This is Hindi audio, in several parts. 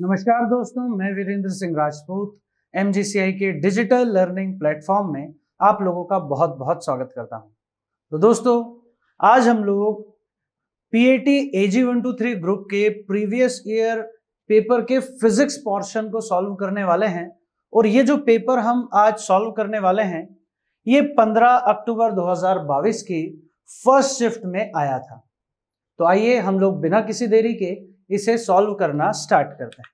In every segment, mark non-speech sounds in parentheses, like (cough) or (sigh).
नमस्कार दोस्तों मैं Virendra Singh Rajput M K digital learning platform में आप लोगों का बहुत बहुत स्वागत करता हूं तो दोस्तों आज हम लोग P A T A G one two three group के प्रीवियस ईयर पेपर के फिजिक्स पोर्शन को सॉल्व करने वाले हैं और ये जो पेपर हम आज सॉल्व करने वाले हैं ये 15 अक्टूबर 2022 की फर्स्ट शिफ्ट में आया था तो आइए हम लोग बिना किसी देरी के इसे सॉल्व करना स्टार्ट करते हैं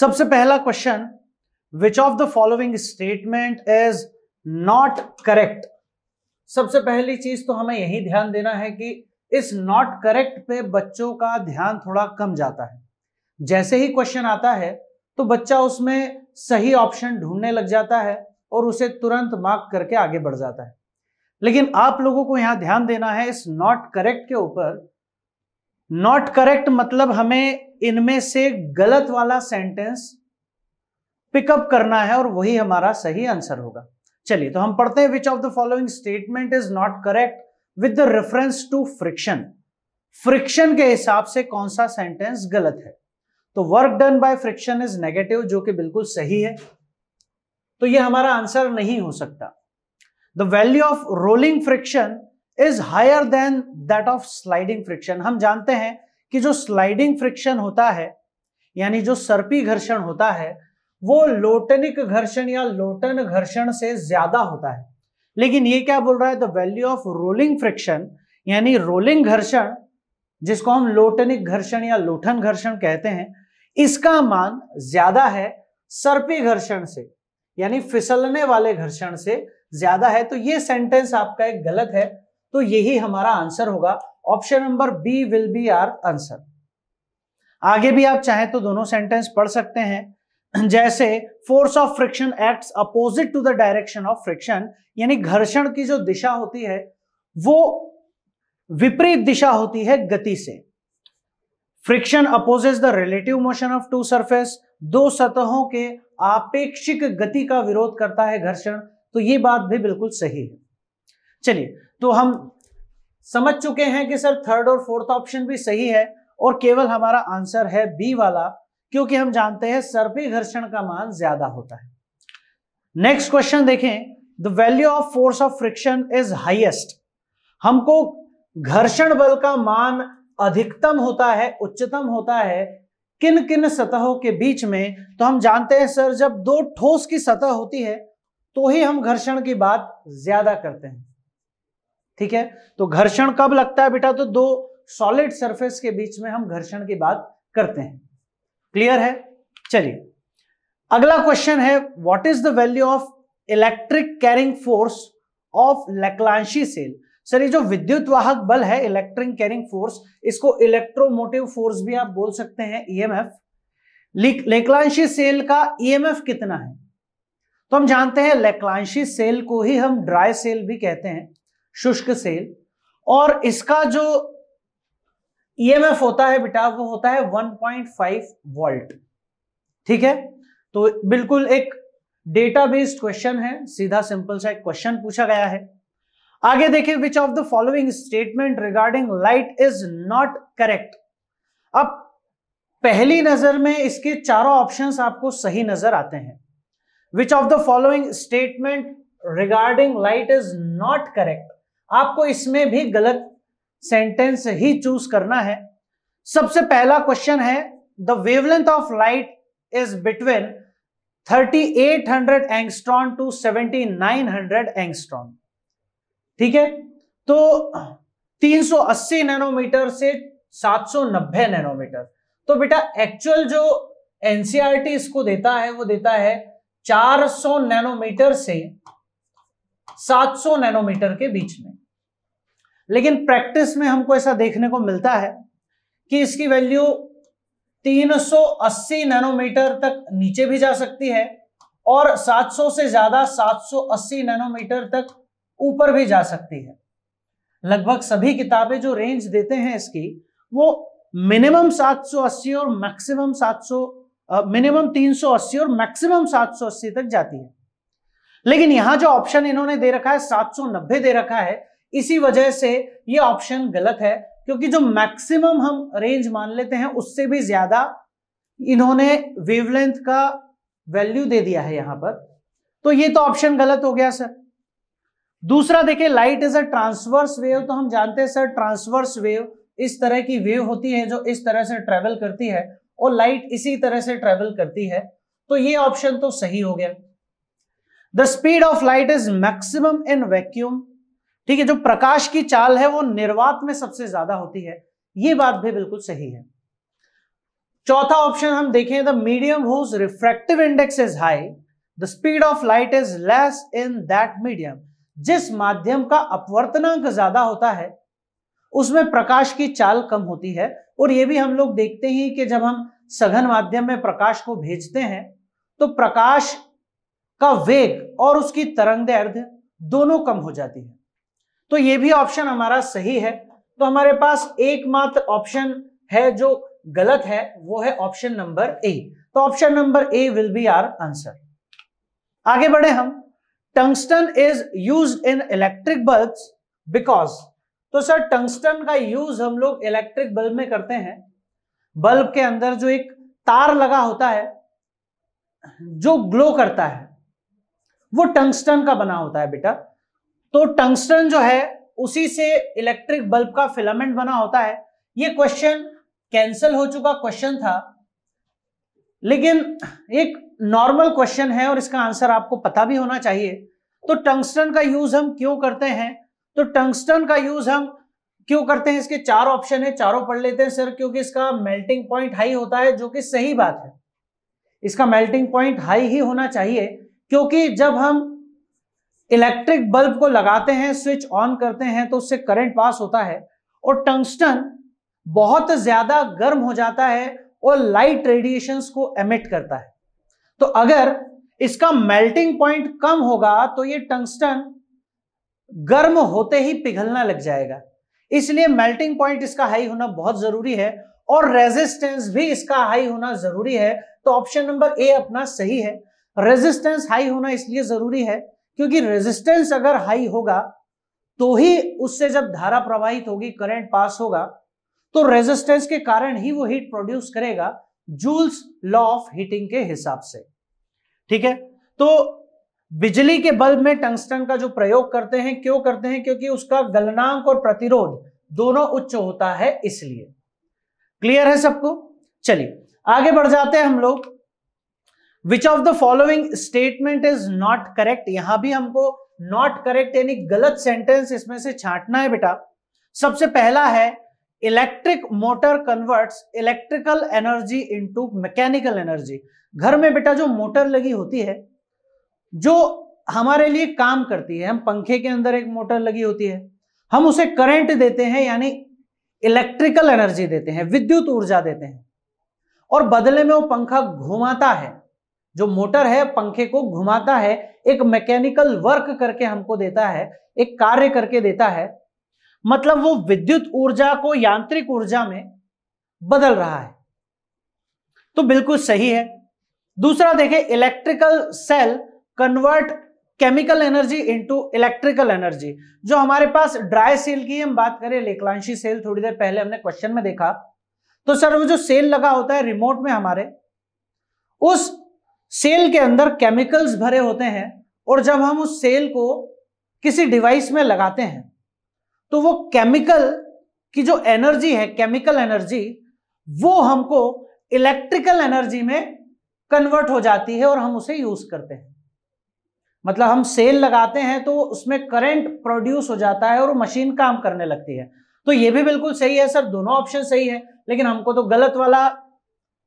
सबसे पहला question which of the following statement is not correct सबसे पहली चीज तो हमें यही ध्यान देना है कि इस नॉट करेक्ट पे बच्चों का ध्यान थोड़ा कम जाता है जैसे ही क्वेश्चन आता है तो बच्चा उसमें सही ऑप्शन ढूंढने लग जाता है और उसे तुरंत मार्क करके आगे बढ़ जाता है लेकिन आप लोगों को यहां ध्यान देना है इस नॉट करेक्ट के ऊपर नॉट करेक्ट मतलब हमें इनमें से गलत वाला सेंटेंस पिकअप करना है और वही हमारा सही आंसर होगा चलिए तो हम पढ़ते हैं which of the following statement is not correct with reference to friction friction के हिसाब से कौन सा सेंटेंस गलत है तो work done by friction is negative जो कि बिल्कुल सही है तो ये हमारा आंसर नहीं हो सकता the value of rolling friction is higher than that of sliding friction हम जानते हैं कि जो स्लाइडिंग फ्रिक्शन होता है यानी जो सर्पी घर्षण होता है वो लोटनिक घर्षण या लोटन घर्षण से ज्यादा होता है लेकिन ये क्या बोल रहा है the value of rolling friction यानी रोलिंग घर्षण जिसको हम लोटनिक घर्षण या लोटन घर्षण कहते हैं इसका मान ज्यादा है सर्पी घर्षण से यानी फिसलने वाले घर्षण से ज्यादा है तो ये सेंटेंस आपका एक गलत है तो यही हमारा आंसर होगा option number B will be our answer आगे भी आप चाहें तो दोनों सेंटेंस पढ़ सकते हैं (clears throat) जैसे force of friction acts opposite to the direction of friction यानी घर्षण की जो दिशा होती है वो विपरीत दिशा होती है गति से friction opposes the relative motion of two surface दो सतहों के आपेक्षिक गति का विरोध करता है घर्षण तो ये बात भी बिल्कुल सही है चलिए तो हम समझ चुके हैं कि सर थर्ड और फोर्थ ऑप्शन भी सही है और केवल हमारा आंसर है बी वाला क्योंकि हम जानते हैं सर्पी घर्षण का मान ज्यादा होता है नेक्स्ट क्वेश्चन देखें the value of force of friction is highest हमको घर्षण बल का मान अधिकतम होता है उच्चतम होता है किन किन सतहों के बीच में तो हम जानते हैं सर जब दो ठोस की सतह होती है तो ही हम घर्षण की बात ज्यादा करते हैं ठीक है तो घर्षण कब लगता है बेटा तो दो सॉलिड सरफेस के बीच में हम घर्षण की बात करते हैं क्लियर है चलिए अगला क्वेश्चन है what is the value of electric carrying force of Leclanche cell sir ये जो विद्युत वाहक बल है इलेक्ट्रिक कैरिंग फोर्स इसको इलेक्ट्रोमोटिव फोर्स भी आप बोल सकते हैं ईएमएफ लेकलांशी सेल का ईएमएफ e कितना है तो हम जानते हैं लेकलांशी सेल को ही हम ड्राई सेल भी कहते हैं शुष्क सेल और इसका जो ईएमएफ e होता है बेटा वो होता है 1.5 वोल्ट ठीक है तो बिल्कुल एक डेटा बेस्ड क्वेश्चन है सीधा सिंपल सा एक क्वेश्चन पूछा गया है आगे देखिए which of the following statement regarding light is not correct अब पहली नजर में इसके चारों ऑप्शंस आपको सही नजर आते हैं which of the following statement regarding light is not correct आपको इसमें भी गलत सेंटेंस ही चूज करना है सबसे पहला क्वेश्चन है the wavelength of light is between 3800 angstrom to 7900 angstrom ठीक है तो 380 नैनोमीटर से 790 नैनोमीटर तो बेटा एक्चुअल जो एनसीआरटी e इसको देता है वो देता है 400 नैनोमीटर से 700 नैनोमीटर के बीच में लेकिन प्रैक्टिस में हमको ऐसा देखने को मिलता है कि इसकी वैल्यू 380 नैनोमीटर तक नीचे भी जा सकती है और 700 से ज्यादा 780 नैनोमीटर तक ऊपर भी जा सकती है लगभग सभी किताबें जो रेंज देते हैं इसकी वो मिनिमम 780 और मैक्सिमम 700 मिनिमम 380 और मैक्सिमम 780 तक जाती है लेकिन यहां जो ऑप्शन इन्होंने दे रखा है 790 दे रखा है इसी वजह से ये ऑप्शन गलत है क्योंकि जो मैक्सिमम हम रेंज मान लेते हैं उससे भी ज्यादा इन्होंने वेवलेंथ का वैल्यू दे दिया है यहां पर तो ये तो ऑप्शन गलत हो गया सर दूसरा देखिए light is a transverse wave तो हम जानते हैं सर ट्रांसवर्स वेव इस तरह की वेव होती है जो इस तरह से ट्रेवल करती है और लाइट इसी तरह से ट्रेवल करती है तो ये ऑप्शन तो सही हो गया the speed of light is maximum in vacuum ठीक है जो प्रकाश की चाल है वो निर्वात में सबसे ज्यादा होती है ये बात भी बिल्कुल सही है चौथा ऑप्शन हम देखें the medium whose refractive index is high the speed of light is less in that medium जिस माध्यम का अपवर्तनांक ज्यादा होता है उसमें प्रकाश की चाल कम होती है और ये भी हम लोग देखते ही कि जब हम सघन माध्यम में प्रकाश को भेजते हैं तो प्रकाश का वेग और उसकी तरंग अर्ध दोनों कम हो जाती है तो ये भी ऑप्शन हमारा सही है तो हमारे पास एकमात्र ऑप्शन है जो गलत है वो है ऑप्शन नंबर ए तो option number A will be our answer आगे बढ़े हम tungsten is use in electric bulb because तो सर टंगस्टन का यूज हम लोग इलेक्ट्रिक बल्ब में करते हैं बल्ब के अंदर जो एक तार लगा होता है जो ग्लो करता है वो टंगस्टन का बना होता है बेटा तो टंगस्टन जो है उसी से इलेक्ट्रिक बल्ब का फिलामेंट बना होता है ये क्वेश्चन कैंसिल हो चुका क्वेश्चन था लेकिन एक नॉर्मल क्वेश्चन है और इसका आंसर आपको पता भी होना चाहिए तो टंगस्टन का यूज हम क्यों करते हैं तो टंगस्टन का यूज हम क्यों करते हैं इसके चार ऑप्शन है चारों पढ़ लेते हैं सर क्योंकि इसका मेल्टिंग पॉइंट हाई होता है जो कि सही बात है इसका मेल्टिंग पॉइंट हाई ही होना चाहिए क्योंकि जब हम इलेक्ट्रिक बल्ब को लगाते हैं स्विच ऑन करते हैं तो उससे करंट पास होता है और टंगस्टन बहुत ज्यादा गर्म हो जाता है और लाइट रेडिएशन को एमिट करता है तो अगर इसका मेल्टिंग पॉइंट कम होगा तो ये टंगस्टन गर्म होते ही पिघलना लग जाएगा इसलिए मेल्टिंग पॉइंट इसका हाई होना बहुत जरूरी है और रेजिस्टेंस भी इसका हाई होना जरूरी है तो ऑप्शन नंबर ए अपना सही है रेजिस्टेंस हाई होना इसलिए जरूरी है क्योंकि रेजिस्टेंस अगर हाई होगा तो ही उससे जब धारा प्रवाहित होगी करंट पास होगा तो रेजिस्टेंस के कारण ही वो हीट प्रोड्यूस करेगा जूल्स लॉ ऑफ हीटिंग के हिसाब से ठीक है तो बिजली के बल्ब में टंगस्टन का जो प्रयोग करते हैं क्यों करते हैं क्योंकि उसका गलनांक और प्रतिरोध दोनों उच्च होता है इसलिए क्लियर है सबको चलिए आगे बढ़ जाते हैं हम लोग which of the following statement is not correct यहां भी हमको नॉट करेक्ट यानी गलत सेंटेंस इसमें से छांटना है बेटा सबसे पहला है electric motor converts electrical energy into mechanical energy घर में बेटा जो मोटर लगी होती है जो हमारे लिए काम करती है हम पंखे के अंदर एक मोटर लगी होती है हम उसे करंट देते हैं यानी इलेक्ट्रिकल एनर्जी देते हैं विद्युत ऊर्जा देते हैं और बदले में वो पंखा घुमाता है जो मोटर है पंखे को घुमाता है एक मैकेनिकल वर्क करके हमको देता है एक कार्य करके देता है मतलब वो विद्युत ऊर्जा को यांत्रिक ऊर्जा में बदल रहा है तो बिल्कुल सही है दूसरा देखें electrical cell convert chemical energy into electrical energy जो हमारे पास ड्राई सेल की हम बात करें लेकलांशी सेल थोड़ी देर पहले हमने क्वेश्चन में देखा तो सर वो जो सेल लगा होता है रिमोट में हमारे उस सेल के अंदर केमिकल्स भरे होते हैं और जब हम उस सेल को किसी डिवाइस में लगाते हैं तो वो केमिकल की जो एनर्जी है केमिकल एनर्जी वो हमको इलेक्ट्रिकल एनर्जी में कन्वर्ट हो जाती है और हम उसे यूज करते हैं मतलब हम सेल लगाते हैं तो उसमें करंट प्रोड्यूस हो जाता है और मशीन काम करने लगती है तो ये भी बिल्कुल सही है सर दोनों ऑप्शन सही है लेकिन हमको तो गलत वाला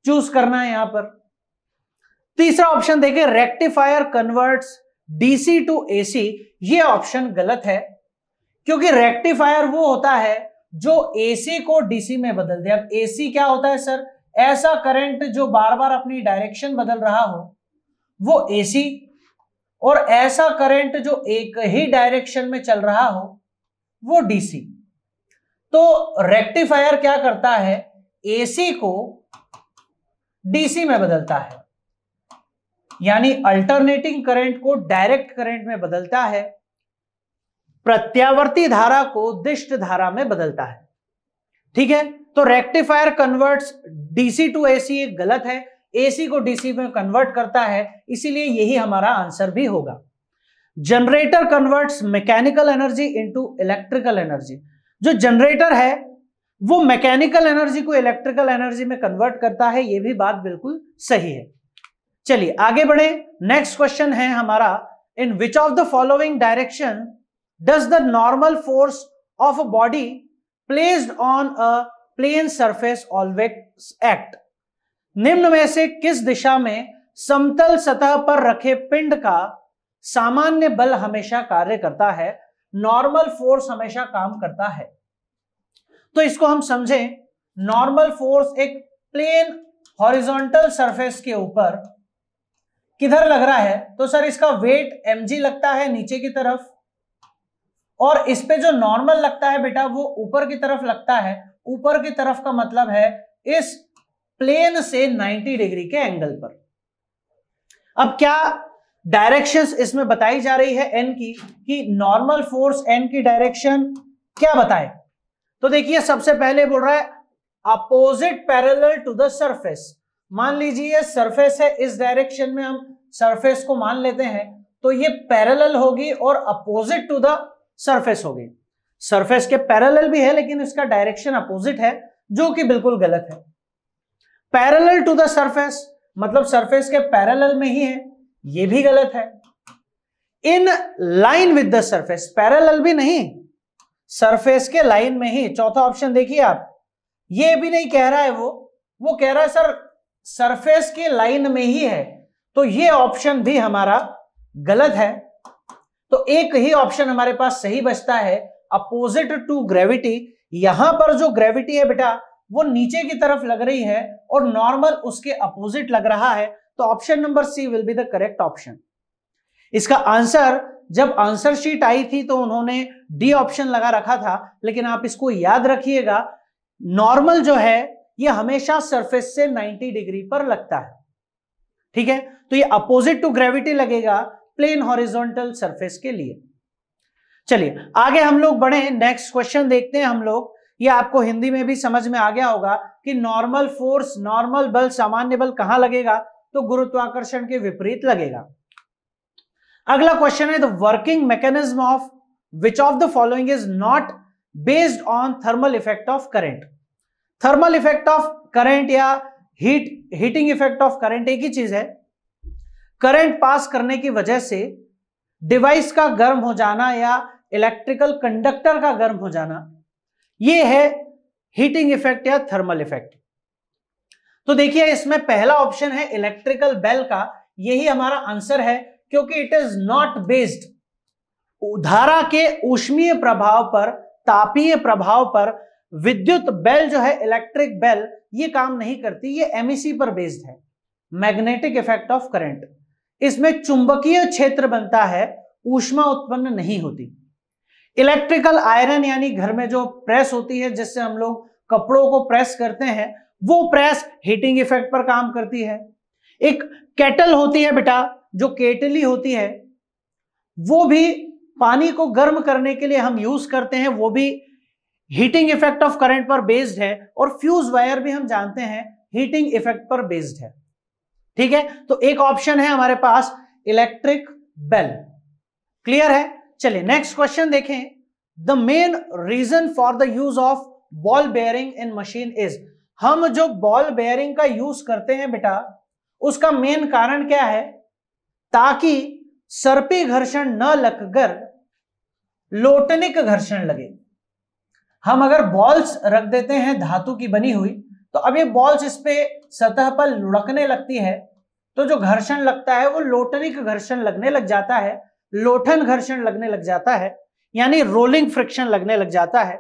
चूज करना है यहां पर तीसरा ऑप्शन देखें rectifier converts DC to AC ये ऑप्शन गलत है क्योंकि रेक्टिफायर वो होता है जो एसी को डीसी में बदल दे अब एसी क्या होता है सर ऐसा करंट जो बार बार अपनी डायरेक्शन बदल रहा हो वो एसी और ऐसा करंट जो एक ही डायरेक्शन में चल रहा हो वो डीसी तो रेक्टिफायर क्या करता है एसी को डीसी में बदलता है यानी अल्टरनेटिंग करंट को डायरेक्ट करंट में बदलता है प्रत्यावर्ती धारा को दिष्ट धारा में बदलता है ठीक है तो rectifier converts DC to AC एक गलत है एसी को डीसी में कन्वर्ट करता है इसीलिए यही हमारा आंसर भी होगा generator converts mechanical energy into electrical energy जो जनरेटर है वो मैकेनिकल एनर्जी को इलेक्ट्रिकल एनर्जी में कन्वर्ट करता है ये भी बात बिल्कुल सही है चलिए आगे बढ़े नेक्स्ट क्वेश्चन है हमारा in which of the following direction does the normal force of a body placed on a plane surface always act निम्न में से किस दिशा में समतल सतह पर रखे पिंड का सामान्य बल हमेशा कार्य करता है नॉर्मल फोर्स हमेशा काम करता है तो इसको हम समझें नॉर्मल फोर्स एक प्लेन हॉरिजॉन्टल सरफेस के ऊपर किधर लग रहा है तो सर इसका वेट एम लगता है नीचे की तरफ और इस पे जो नॉर्मल लगता है बेटा वो ऊपर की तरफ लगता है ऊपर की तरफ का मतलब है इस प्लेन से 90 डिग्री के एंगल पर अब क्या डायरेक्शंस इसमें बताई जा रही है एन की कि नॉर्मल फोर्स एन की डायरेक्शन क्या बताए तो देखिए सबसे पहले बोल रहा है opposite parallel to the surface मान लीजिए सरफेस है इस डायरेक्शन में हम सरफेस को मान लेते हैं तो ये पैरेलल होगी और अपोजिट टू द सरफेस होगी सरफेस के पैरेलल भी है लेकिन इसका डायरेक्शन अपोजिट है जो कि बिल्कुल गलत है पैरेलल टू द सरफेस मतलब सरफेस के पैरेलल में ही है ये भी गलत है in line with the surface parallel भी नहीं सरफेस के लाइन में ही चौथा ऑप्शन देखिए आप ये भी नहीं कह रहा है वो वो कह रहा है सर सरफेस के लाइन में ही है तो ये ऑप्शन भी हमारा गलत है तो एक ही ऑप्शन हमारे पास सही बचता है अपोजिट टू ग्रेविटी यहां पर जो ग्रेविटी है बेटा वो नीचे की तरफ लग रही है और नॉर्मल उसके अपोजिट लग रहा है तो option number C will be the correct option इसका आंसर जब आंसर शीट आई थी तो उन्होंने डी ऑप्शन लगा रखा था लेकिन आप इसको याद रखिएगा नॉर्मल जो है ये हमेशा सरफेस से 90 डिग्री पर लगता है ठीक है तो ये अपोजिट टू ग्रेविटी लगेगा प्लेन हॉरिजॉन्टल सरफेस के लिए चलिए आगे हम लोग बढ़े नेक्स्ट क्वेश्चन देखते हैं हम लोग ये आपको हिंदी में भी समझ में आ गया होगा कि नॉर्मल फोर्स नॉर्मल बल सामान्य बल कहां लगेगा तो गुरुत्वाकर्षण के विपरीत लगेगा अगला क्वेश्चन है the working mechanism of which of the following is not based on thermal effect of current thermal effect of current या heat heating effect of current एक ही चीज है करंट पास करने की वजह से डिवाइस का गर्म हो जाना या इलेक्ट्रिकल कंडक्टर का गर्म हो जाना ये है हीटिंग इफेक्ट या थर्मल इफेक्ट तो देखिए इसमें पहला ऑप्शन है इलेक्ट्रिकल बेल का यही हमारा आंसर है क्योंकि इट इज नॉट बेस्ड धारा के ऊष्मीय प्रभाव पर तापीय प्रभाव पर विद्युत बेल जो है इलेक्ट्रिक बेल ये काम नहीं करती ये एमईसी e पर बेस्ड है मैग्नेटिक इफेक्ट ऑफ करंट इसमें चुंबकीय क्षेत्र बनता है ऊष्मा उत्पन्न नहीं होती इलेक्ट्रिकल आयरन यानी घर में जो प्रेस होती है जिससे हम लोग कपड़ों को प्रेस करते हैं वो प्रेस हीटिंग इफेक्ट पर काम करती है एक केटल होती है बेटा जो केटली होती है वो भी पानी को गर्म करने के लिए हम यूज करते हैं वो भी हीटिंग इफेक्ट ऑफ करंट पर बेस्ड है और फ्यूज वायर भी हम जानते हैं हीटिंग इफेक्ट पर बेस्ड है ठीक है तो एक ऑप्शन है हमारे पास इलेक्ट्रिक बेल क्लियर है चलिए नेक्स्ट क्वेश्चन देखें the main reason for the use of ball bearing in machine is हम जो बॉल बेयरिंग का यूज करते हैं बेटा उसका मेन कारण क्या है ताकि सर्पी घर्षण न लगकर लोटनिक घर्षण लगे हम अगर बॉल्स रख देते हैं धातु की बनी हुई तो अब ये बॉल्स इस पे सतह पर लुढ़कने लगती है तो जो घर्षण लगता है वो लोटनिक घर्षण लगने लग जाता है लोठन घर्षण लगने लग जाता है यानी रोलिंग फ्रिक्शन लगने लग जाता है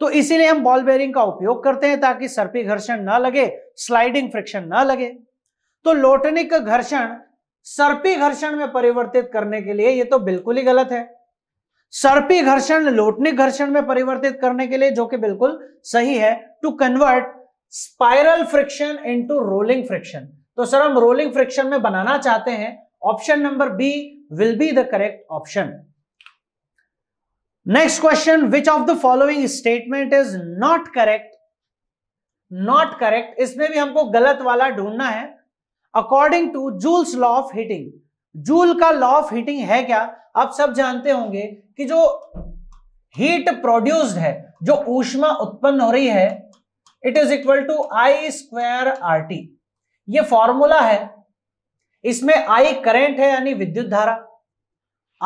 तो इसीलिए हम बॉल बेयरिंग का उपयोग करते हैं ताकि सर्पी घर्षण ना लगे स्लाइडिंग फ्रिक्शन ना लगे तो लोटनिक घर्षण सर्पी घर्षण में परिवर्तित करने के लिए ये तो बिल्कुल ही गलत है सर्पी घर्षण लोटनिक घर्षण में परिवर्तित करने के लिए जो कि बिल्कुल सही है to convert spiral friction into rolling friction तो सर हम रोलिंग फ्रिक्शन में बनाना चाहते हैं option number B will be the correct option next question which of the following statement is not correct not correct इसमें भी हमको गलत वाला ढूंढना है according to Joule's law of heating Joule का लॉ ऑफ हीटिंग है क्या आप सब जानते होंगे कि जो हीट प्रोड्यूस्ड है जो ऊष्मा उत्पन्न हो रही है it is equal to I square R T ये फॉर्मूला है इसमें आई करंट है यानी विद्युत धारा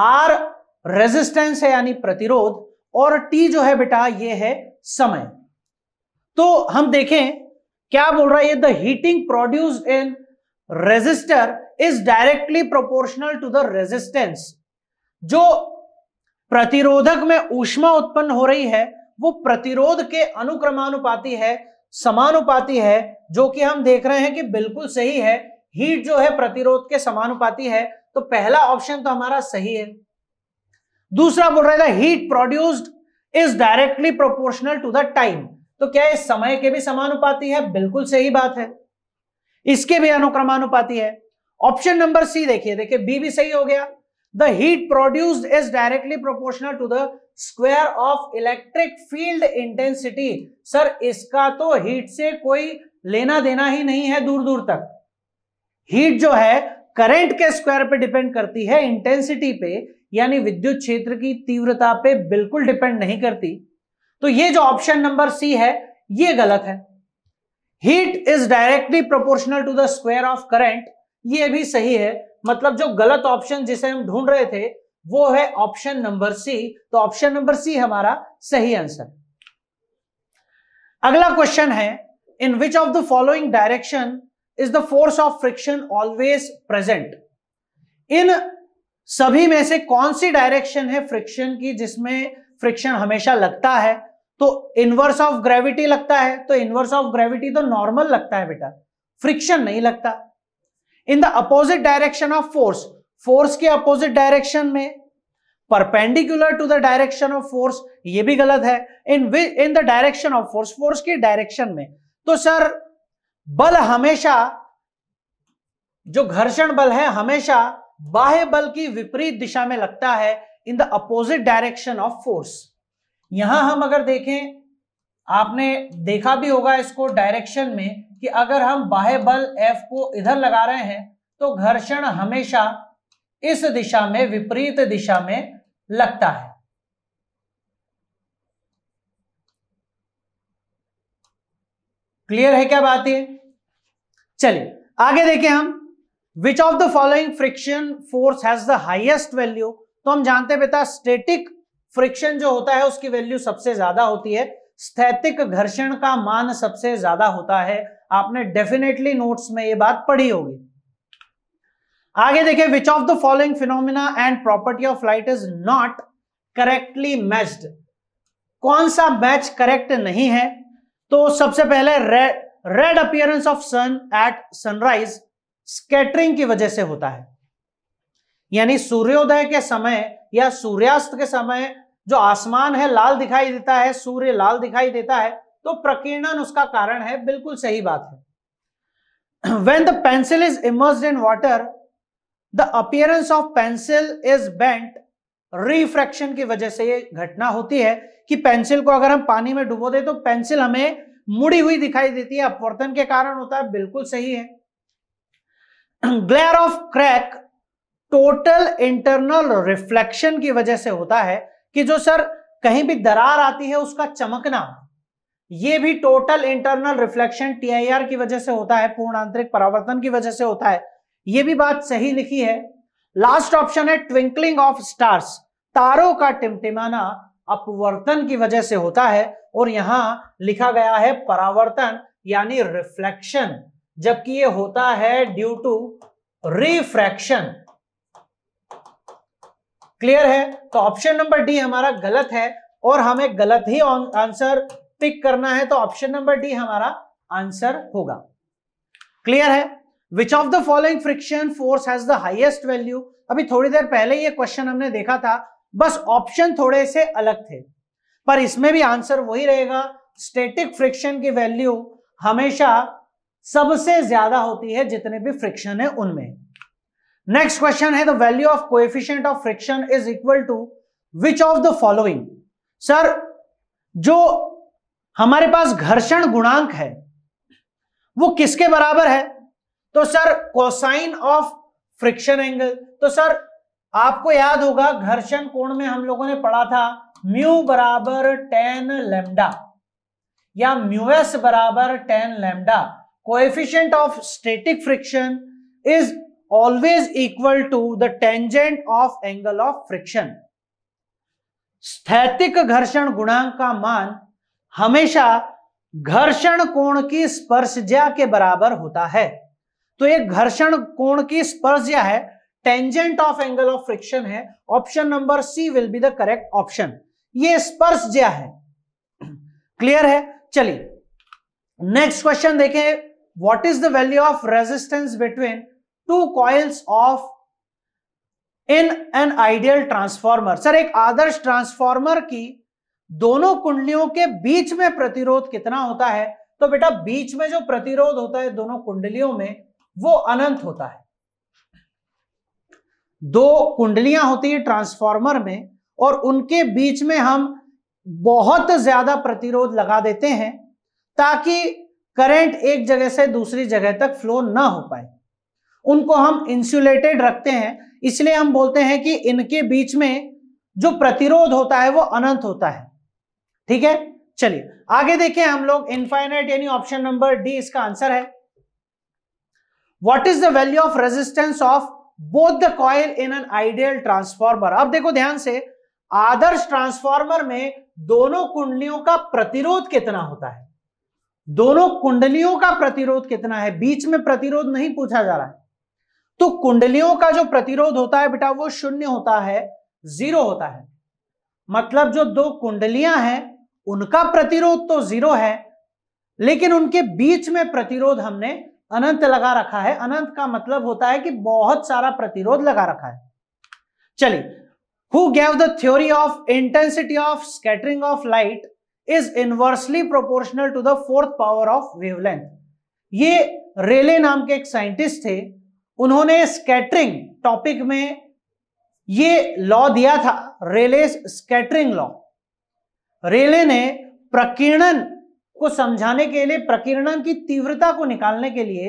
आर रेजिस्टेंस है यानी प्रतिरोध और टी जो है बेटा ये है समय तो हम देखें क्या बोल रहा है ये the heating produced in resistor is directly proportional to the resistance जो प्रतिरोधक में ऊष्मा उत्पन्न हो रही है वो प्रतिरोध के अनुक्रमानुपाती है समानुपाती है जो कि हम देख रहे हैं कि बिल्कुल सही है हीट जो है प्रतिरोध के समानुपाती है तो पहला ऑप्शन तो हमारा सही है दूसरा बोल रहे थे heat produced is directly proportional to the time तो क्या इस समय के भी समानुपाती है बिल्कुल सही बात है इसके भी अनुक्रमानुपाती है ऑप्शन नंबर सी देखिए देखिए बी भी सही हो गया the heat produce is directly proportional to the square of electric field intensity sir इसका तो हीट से कोई लेना देना ही नहीं है दूर दूर तक हीट जो है करंट के स्क्वायर पे डिपेंड करती है इंटेंसिटी पे यानी विद्युत क्षेत्र की तीव्रता पे बिल्कुल डिपेंड नहीं करती तो ये जो ऑप्शन नंबर सी है ये गलत है heat is directly proportional to the square of current ये भी सही है मतलब जो गलत ऑप्शन जिसे हम ढूंढ रहे थे वो है ऑप्शन नंबर सी तो ऑप्शन नंबर सी हमारा सही आंसर अगला क्वेश्चन है in which of the following direction is the force of friction always present इन सभी में से कौन सी डायरेक्शन है फ्रिक्शन की जिसमें फ्रिक्शन हमेशा लगता है तो इनवर्स ऑफ ग्रेविटी लगता है तो इनवर्स ऑफ ग्रेविटी तो नॉर्मल लगता है बेटा फ्रिक्शन नहीं लगता in the opposite direction of force force के अपोजिट डायरेक्शन में perpendicular to the direction of force ये भी गलत है in in the direction of force force के डायरेक्शन में तो सर बल हमेशा जो घर्षण बल है हमेशा बाह्य बल की विपरीत दिशा में लगता है in the opposite direction of force यहां हम अगर देखें आपने देखा भी होगा इसको डायरेक्शन में कि अगर हम बाह्य बल एफ को इधर लगा रहे हैं तो घर्षण हमेशा इस दिशा में विपरीत दिशा में लगता है क्लियर है क्या बात ये चलिए आगे देखें हम which of the following friction force has the highest value तो हम जानते हैं बेटा स्टेटिक फ्रिक्शन जो होता है उसकी वैल्यू सबसे ज्यादा होती है स्थैतिक घर्षण का मान सबसे ज्यादा होता है आपने डेफिनेटली नोट्स में ये बात पढ़ी होगी आगे देखिए which of the following phenomena and property of light is not correctly matched कौन सा मैच करेक्ट नहीं है तो सबसे पहले red appearance of sun at sunrise scattering की वजह से होता है यानी सूर्योदय के समय या सूर्यास्त के समय जो आसमान है लाल दिखाई देता है सूर्य लाल दिखाई देता है तो प्रकीर्णन उसका कारण है बिल्कुल सही बात है when the pencil is immerse in water the appearance of pencil is bent refraction की वजह से ये घटना होती है कि पेंसिल को अगर हम पानी में डुबो दे तो पेंसिल हमें मुड़ी हुई दिखाई देती है अपवर्तन के कारण होता है बिल्कुल सही है glare of crack total internal reflection की वजह से होता है कि जो सर कहीं भी दरार आती है उसका चमकना यह भी टोटल इंटरनल रिफ्लेक्शन टीआईआर की वजह से होता है पूर्ण आंतरिक परावर्तन की वजह से होता है यह भी बात सही लिखी है लास्ट ऑप्शन है ट्विंकलिंग ऑफ स्टार्स तारों का टिमटिमाना अपवर्तन की वजह से होता है और यहां लिखा गया है परावर्तन यानी रिफ्लेक्शन जबकि यह होता है ड्यू टू रिफ्रैक्शन क्लियर है तो ऑप्शन नंबर डी हमारा गलत है और हमें गलत ही आंसर पिक करना है तो ऑप्शन नंबर डी हमारा आंसर होगा क्लियर है which of the following friction force has the highest value अभी थोड़ी देर पहले ये क्वेश्चन हमने देखा था बस ऑप्शन थोड़े से अलग थे पर इसमें भी आंसर वही रहेगा स्टेटिक फ्रिक्शन की वैल्यू हमेशा सबसे ज्यादा होती है जितने भी फ्रिक्शन है उनमें नेक्स्ट क्वेश्चन है the value of coefficient of friction is equal to which of the following sir जो हमारे पास घर्षण गुणांक है वो किसके बराबर है तो sir cosine of friction angle तो सर आपको याद होगा घर्षण कोण में हम लोगों ने पढ़ा था म्यू बराबर टेन लेमडा या म्यूएस बराबर tan lambda coefficient of static friction is always equal to the tangent of angle of friction स्थैतिक घर्षण गुणांक का मान हमेशा घर्षण कोण की स्पर्शज्या के बराबर होता है तो एक घर्षण कोण की स्पर्शज्या है tangent of angle of friction है option number C will be the correct option ये स्पर्शज्या है क्लियर है चलिए नेक्स्ट क्वेश्चन देखें what is the value of resistance between two coils of in an ideal transformer sir एक आदर्श ट्रांसफॉर्मर की दोनों कुंडलियों के बीच में प्रतिरोध कितना होता है तो बेटा बीच में जो प्रतिरोध होता है दोनों कुंडलियों में वो अनंत होता है दो कुंडलियां होती है ट्रांसफॉर्मर में और उनके बीच में हम बहुत ज्यादा प्रतिरोध लगा देते हैं ताकि करंट एक जगह से दूसरी जगह तक फ्लो ना हो पाए उनको हम इंसुलेटेड रखते हैं इसलिए हम बोलते हैं कि इनके बीच में जो प्रतिरोध होता है वो अनंत होता है ठीक है चलिए आगे देखें हम लोग इनफाइनाइट यानी ऑप्शन नंबर डी इसका आंसर है what is the value of resistance of both the coil in an ideal transformer अब देखो ध्यान से आदर्श ट्रांसफॉर्मर में दोनों कुंडलियों का प्रतिरोध कितना होता है दोनों कुंडलियों का प्रतिरोध कितना है बीच में प्रतिरोध नहीं पूछा जा रहा है तो कुंडलियों का जो प्रतिरोध होता है बेटा वो शून्य होता है जीरो होता है मतलब जो दो कुंडलियां हैं उनका प्रतिरोध तो जीरो है लेकिन उनके बीच में प्रतिरोध हमने अनंत लगा रखा है अनंत का मतलब होता है कि बहुत सारा प्रतिरोध लगा रखा है चलिए who gave the theory of intensity of scattering of light is inversely proportional to the fourth power of wavelength ये रेले नाम के एक साइंटिस्ट थे उन्होंने स्कैटरिंग टॉपिक में ये लॉ दिया था रेले स्कैटरिंग लॉ रेले ने प्रकीर्णन को समझाने के लिए प्रकीर्णन की तीव्रता को निकालने के लिए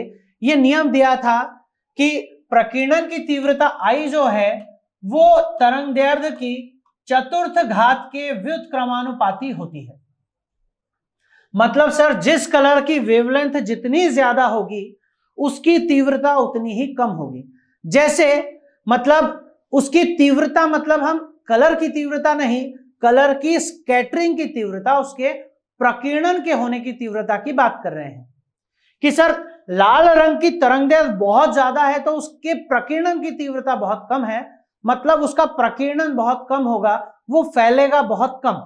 यह नियम दिया था कि प्रकीर्णन की तीव्रता आई जो है वो तरंग दैर्घ्य की चतुर्थ घात के व्युत क्रमानुपाती होती है मतलब सर जिस कलर की वेवलेंथ जितनी ज्यादा होगी उसकी तीव्रता उतनी ही कम होगी जैसे मतलब उसकी तीव्रता मतलब हम कलर की तीव्रता नहीं कलर की स्कैटरिंग की तीव्रता उसके प्रकीर्णन के होने की तीव्रता की बात कर रहे हैं कि सर लाल रंग की तरंगदैर्घ बहुत ज्यादा है तो उसके प्रकीर्णन की तीव्रता बहुत कम है मतलब उसका प्रकीर्णन बहुत कम होगा वो फैलेगा बहुत कम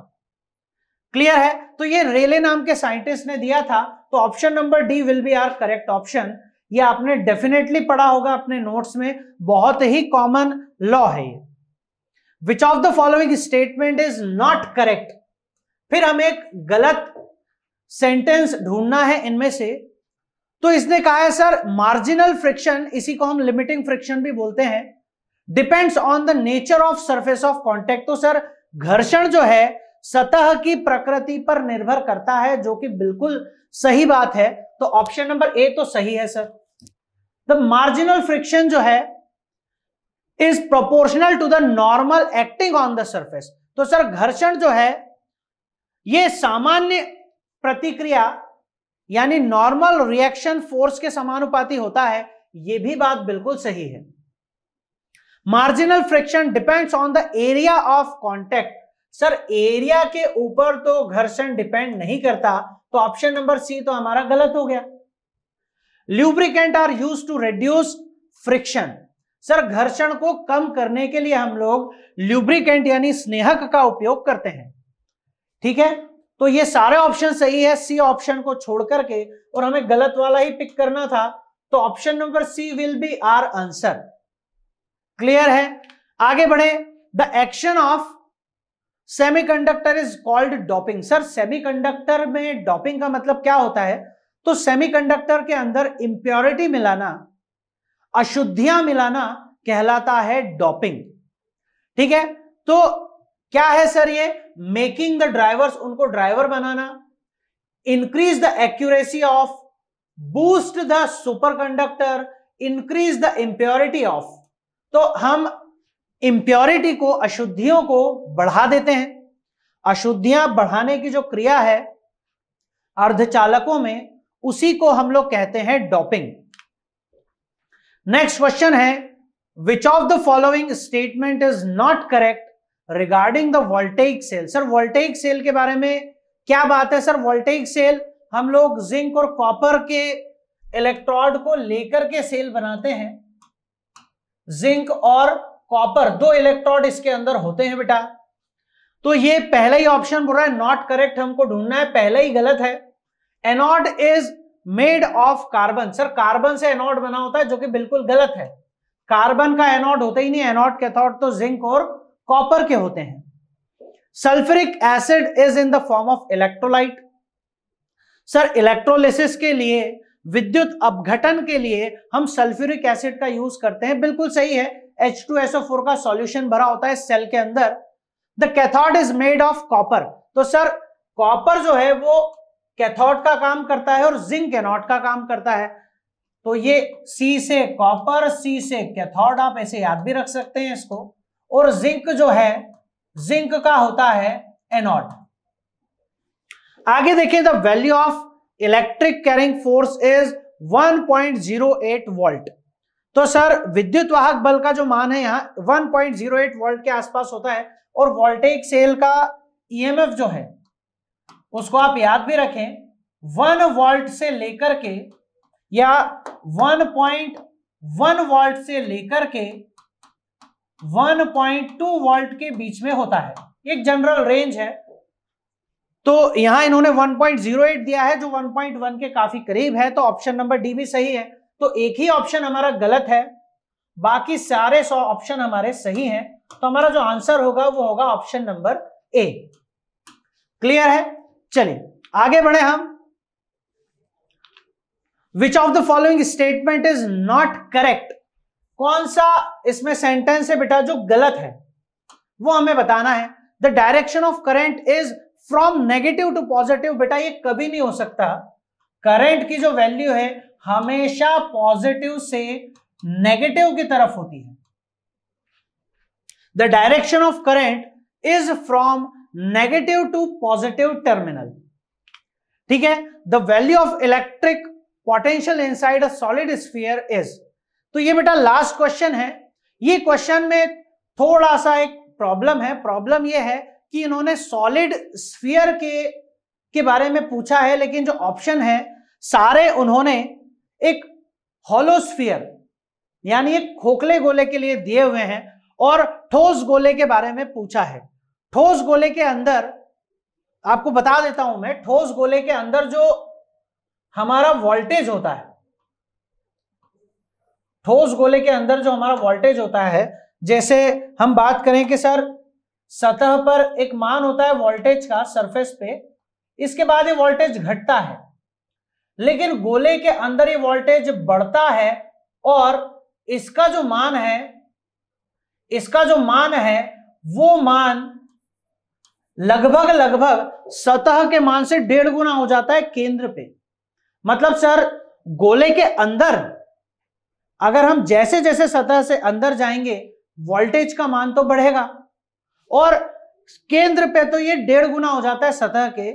क्लियर है तो ये रेले नाम के साइंटिस्ट ने दिया था तो option number D will be our correct option ये आपने डेफिनेटली पढ़ा होगा अपने नोट्स में बहुत ही कॉमन लॉ है ये which of the following statement is not correct फिर हम एक गलत सेंटेंस ढूंढना है इनमें से तो इसने कहा है सर मार्जिनल फ्रिक्शन इसी को हम लिमिटिंग फ्रिक्शन भी बोलते हैं depends on the nature of surface of contact तो सर घर्षण जो है सतह की प्रकृति पर निर्भर करता है जो कि बिल्कुल सही बात है तो ऑप्शन नंबर ए तो सही है सर द मार्जिनल फ्रिक्शन जो है is proportional to the normal acting on the surface तो सर घर्षण जो है यह सामान्य प्रतिक्रिया यानी नॉर्मल रिएक्शन फोर्स के समानुपाती होता है यह भी बात बिल्कुल सही है marginal friction depends on the area of contact sir area के ऊपर तो घर्षण डिपेंड नहीं करता तो ऑप्शन नंबर सी तो हमारा गलत हो गया lubricant are use to reduce friction sir घर्षण को कम करने के लिए हम लोग ल्यूब्रिकेंट यानी स्नेहक का उपयोग करते हैं ठीक है तो ये सारे ऑप्शन सही है सी ऑप्शन को छोड़ करके और हमें गलत वाला ही पिक करना था तो option number C will be our answer clear है आगे बढ़े the action of semiconductor is called doping sir semiconductor में डॉपिंग का मतलब क्या होता है तो सेमीकंडक्टर के अंदर इंप्योरिटी मिलाना अशुद्धियां मिलाना कहलाता है डॉपिंग ठीक है तो क्या है सर ये मेकिंग द ड्राइवर्स उनको ड्राइवर बनाना increase the accuracy of boost the super conductor increase the impurity of तो हम इंप्योरिटी को अशुद्धियों को बढ़ा देते हैं अशुद्धियां बढ़ाने की जो क्रिया है अर्धचालकों में उसी को हम लोग कहते हैं डॉपिंग नेक्स्ट क्वेश्चन है which of the following statement is not correct regarding the voltaic cell sir voltaic cell के बारे में क्या बात है सर वोल्टेक सेल हम लोग जिंक और कॉपर के इलेक्ट्रोड को लेकर के सेल बनाते हैं जिंक और कॉपर दो इलेक्ट्रॉड इसके अंदर होते हैं बेटा तो ये पहला ही ऑप्शन बोल रहा है नॉट करेक्ट हमको ढूंढना है पहला ही गलत है anode is made of carbon sir carbon से एनॉड बना होता है जो कि बिल्कुल गलत है कार्बन का एनॉड होता ही नहीं के थॉट तो जिंक और कॉपर के होते हैं sulphuric acid is in the form of electrolyte sir electrolysis के लिए विद्युत अपघटन के लिए हम सल्फ्यूरिक एसिड का यूज करते हैं बिल्कुल सही है H2SO4 का सॉल्यूशन भरा होता है सेल के अंदर the cathode is made of copper तो सर कॉपर जो है वो कैथोड का काम करता है और जिंक एनॉट का काम करता है तो ये सी से कॉपर सी से कैथोड आप ऐसे याद भी रख सकते हैं इसको और जिंक जो है जिंक का होता है एनॉट आगे देखिए the value of electric carrying force is 1.08 volt तो सर विद्युत वाहक बल का जो मान है यहां 1.08 वोल्ट के आसपास होता है और वोल्टेज सेल का ईएमएफ e जो है उसको आप याद भी रखें वन वोल्ट से लेकर के या 1.1 वोल्ट से लेकर के 1.2 वोल्ट के बीच में होता है एक जनरल रेंज है तो यहां इन्होंने 1.08 दिया है जो 1.1 के काफी करीब है तो ऑप्शन नंबर डी भी सही है तो एक ही ऑप्शन हमारा गलत है बाकी सारे सौ ऑप्शन हमारे सही हैं तो हमारा जो आंसर होगा वो होगा ऑप्शन नंबर ए क्लियर है चलिए आगे बढ़े हम which of the following statement is not correct कौन सा इसमें सेंटेंस है बेटा जो गलत है वो हमें बताना है the direction of current is from negative to positive बेटा ये कभी नहीं हो सकता करंट की जो वैल्यू है हमेशा पॉजिटिव से नेगेटिव की तरफ होती है the direction of current is from negative to positive terminal ठीक है the value of electric potential in a solid sphere is तो ये बेटा लास्ट क्वेश्चन है ये क्वेश्चन में थोड़ा सा एक प्रॉब्लम है प्रॉब्लम ये है कि इन्होंने सॉलिड स्फीयर के के बारे में पूछा है लेकिन जो ऑप्शन है सारे उन्होंने एक हॉलोस्फीयर यानी एक खोखले गोले के लिए दिए हुए हैं और ठोस गोले के बारे में पूछा है ठोस गोले के अंदर आपको बता देता हूं मैं ठोस गोले के अंदर जो हमारा वोल्टेज होता है ठोस गोले के अंदर जो हमारा वोल्टेज होता है जैसे हम बात करें कि सर सतह पर एक मान होता है वोल्टेज का सरफेस पे इसके बाद ये वोल्टेज घटता है लेकिन गोले के अंदर ये वोल्टेज बढ़ता है और इसका जो मान है इसका जो मान है वो मान लगभग लगभग सतह के मान से डेढ़ गुना हो जाता है केंद्र पे मतलब सर गोले के अंदर अगर हम जैसे जैसे सतह से अंदर जाएंगे वोल्टेज का मान तो बढ़ेगा और केंद्र पे तो ये डेढ़ गुना हो जाता है सतह के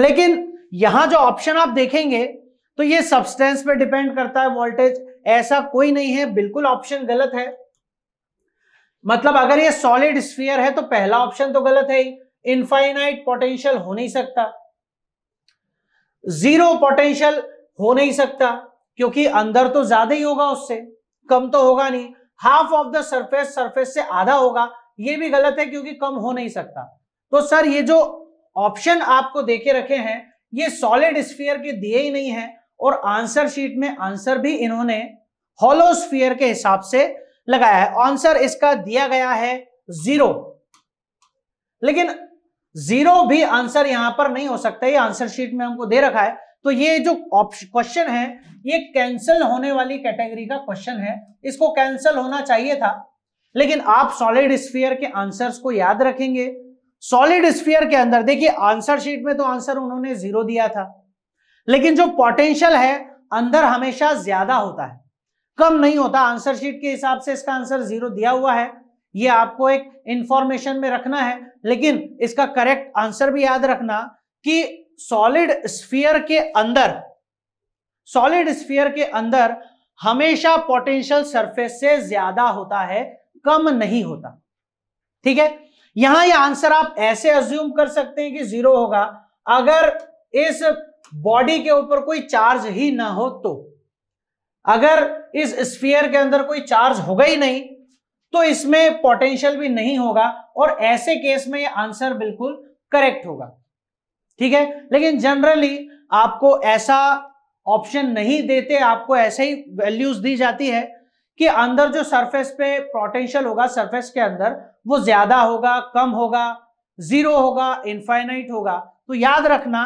लेकिन यहां जो ऑप्शन आप देखेंगे तो ये सब्सटेंस पे डिपेंड करता है वोल्टेज ऐसा कोई नहीं है बिल्कुल ऑप्शन गलत है मतलब अगर ये सॉलिड स्फीयर है तो पहला ऑप्शन तो गलत है ही इनफाइनाइट पोटेंशियल हो नहीं सकता जीरो पोटेंशियल हो नहीं सकता क्योंकि अंदर तो ज्यादा ही होगा उससे कम तो होगा नहीं half of the surface surface से आधा होगा ये भी गलत है क्योंकि कम हो नहीं सकता तो सर ये जो ऑप्शन आपको देके रखे हैं ये सॉलिड स्फीयर के दिए ही नहीं है और आंसर शीट में आंसर भी इन्होंने होलो स्फीयर के हिसाब से लगाया है आंसर इसका दिया गया है जीरो लेकिन जीरो भी आंसर यहां पर नहीं हो सकता ये आंसर शीट में हमको दे रखा है तो ये जो ऑप्शन क्वेश्चन है ये कैंसिल होने वाली कैटेगरी का क्वेश्चन है इसको कैंसिल होना चाहिए था लेकिन आप सॉलिड स्फीयर के आंसर्स को याद रखेंगे सॉलिड स्फीयर के अंदर देखिए आंसर शीट में तो आंसर उन्होंने जीरो दिया था लेकिन जो पोटेंशियल है अंदर हमेशा ज्यादा होता है कम नहीं होता आंसर शीट के हिसाब से इसका आंसर जीरो दिया हुआ है ये आपको एक इंफॉर्मेशन में रखना है लेकिन इसका करेक्ट आंसर भी याद रखना कि सॉलिड स्फीयर के अंदर सॉलिड स्फीयर के अंदर हमेशा पोटेंशियल सरफेस से ज्यादा होता है कम नहीं होता ठीक है यहां ये यह आंसर आप ऐसे अज्यूम कर सकते हैं कि जीरो होगा अगर इस बॉडी के ऊपर कोई चार्ज ही ना हो तो अगर इस स्फीयर के अंदर कोई चार्ज होगा ही नहीं तो इसमें पोटेंशियल भी नहीं होगा और ऐसे केस में ये आंसर बिल्कुल करेक्ट होगा ठीक है लेकिन जनरली आपको ऐसा ऑप्शन नहीं देते आपको ऐसे ही वैल्यूज दी जाती है कि अंदर जो सरफेस पे पोटेंशियल होगा सरफेस के अंदर वो ज्यादा होगा कम होगा जीरो होगा इनफाइनाइट होगा तो याद रखना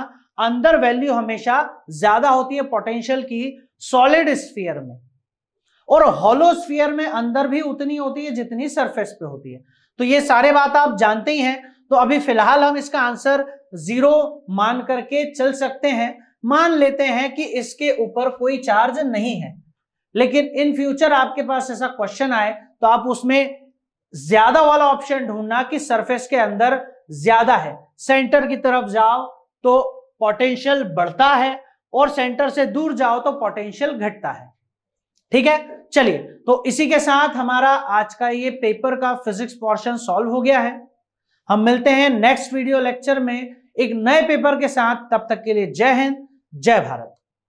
अंदर वैल्यू हमेशा ज्यादा होती है पोटेंशियल की सॉलिड स्फीयर में और हॉलो स्फीयर में अंदर भी उतनी होती है जितनी सरफेस पे होती है तो ये सारे बात आप जानते ही हैं तो अभी फिलहाल हम इसका आंसर जीरो मान करके चल सकते हैं मान लेते हैं कि इसके ऊपर कोई चार्ज नहीं है लेकिन इन फ्यूचर आपके पास ऐसा क्वेश्चन आए तो आप उसमें ज्यादा वाला ऑप्शन ढूंढना कि सरफेस के अंदर ज्यादा है सेंटर की तरफ जाओ तो पोटेंशियल बढ़ता है और सेंटर से दूर जाओ तो पोटेंशियल घटता है ठीक है चलिए तो इसी के साथ हमारा आज का ये पेपर का फिजिक्स पोर्शन सॉल्व हो गया है हम मिलते हैं नेक्स्ट वीडियो लेक्चर में एक नए पेपर के साथ तब तक के लिए जय हिंद जय भारत